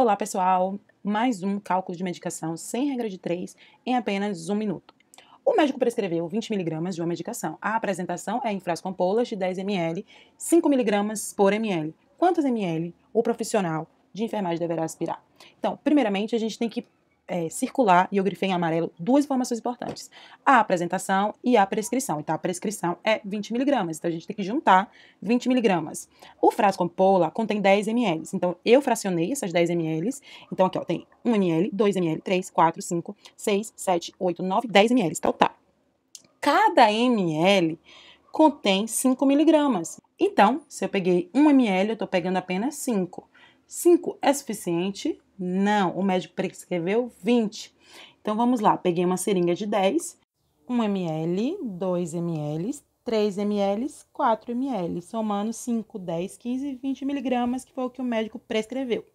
Olá, pessoal! Mais um cálculo de medicação sem regra de 3 em apenas um minuto. O médico prescreveu 20mg de uma medicação. A apresentação é em frasco com polas de 10ml, 5mg por ml. Quantos ml o profissional de enfermagem deverá aspirar? Então, primeiramente, a gente tem que é, circular e eu grifei em amarelo duas informações importantes: a apresentação e a prescrição. Então, a prescrição é 20 miligramas, então a gente tem que juntar 20 miligramas. O frasco ampola contém 10 ml, então eu fracionei essas 10 ml. Então, aqui ó, tem 1 ml, 2 ml, 3, 4, 5, 6, 7, 8, 9, 10 ml. Então, tá. Cada ml contém 5 miligramas. Então, se eu peguei 1 ml, eu estou pegando apenas 5. 5 é suficiente não, o médico prescreveu 20. Então vamos lá, peguei uma seringa de 10, 1 ml, 2 ml, 3 ml, 4 ml, somando 5, 10, 15 e 20 miligramas, que foi o que o médico prescreveu.